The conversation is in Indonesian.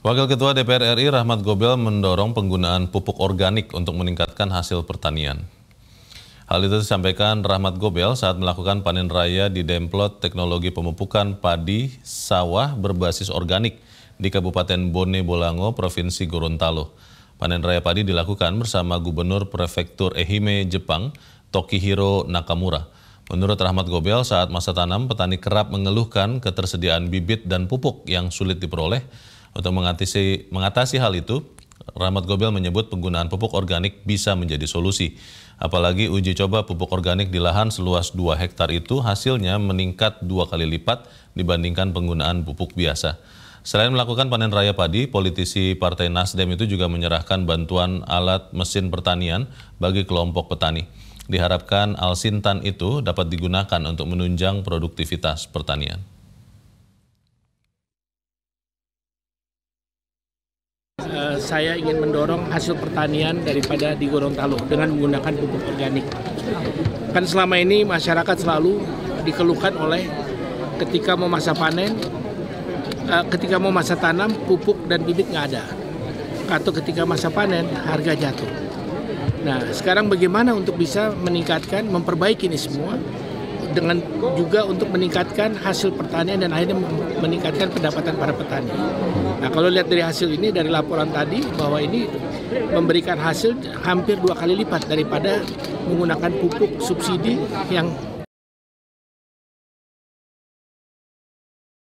Wakil Ketua DPR RI Rahmat Gobel mendorong penggunaan pupuk organik untuk meningkatkan hasil pertanian. Hal itu disampaikan Rahmat Gobel saat melakukan panen raya di Demplot Teknologi Pemupukan Padi Sawah berbasis organik di Kabupaten Bone Bolango, Provinsi Gorontalo. Panen raya padi dilakukan bersama Gubernur Prefektur Ehime, Jepang, Tokihiro Nakamura. Menurut Rahmat Gobel, saat masa tanam, petani kerap mengeluhkan ketersediaan bibit dan pupuk yang sulit diperoleh untuk mengatasi, mengatasi hal itu, Rahmat Gobel menyebut penggunaan pupuk organik bisa menjadi solusi. Apalagi uji coba pupuk organik di lahan seluas 2 hektar itu hasilnya meningkat dua kali lipat dibandingkan penggunaan pupuk biasa. Selain melakukan panen raya padi, politisi Partai Nasdem itu juga menyerahkan bantuan alat mesin pertanian bagi kelompok petani. Diharapkan alsintan itu dapat digunakan untuk menunjang produktivitas pertanian. saya ingin mendorong hasil pertanian daripada di Gorontalo dengan menggunakan pupuk organik. Kan selama ini masyarakat selalu dikeluhkan oleh ketika mau masa panen, eh, ketika mau masa tanam pupuk dan bibit nggak ada, atau ketika masa panen harga jatuh. Nah sekarang bagaimana untuk bisa meningkatkan, memperbaiki ini semua dengan juga untuk meningkatkan hasil pertanian dan akhirnya meningkatkan pendapatan para petani. Nah kalau lihat dari hasil ini dari laporan tadi bahwa ini memberikan hasil hampir dua kali lipat daripada menggunakan pupuk subsidi yang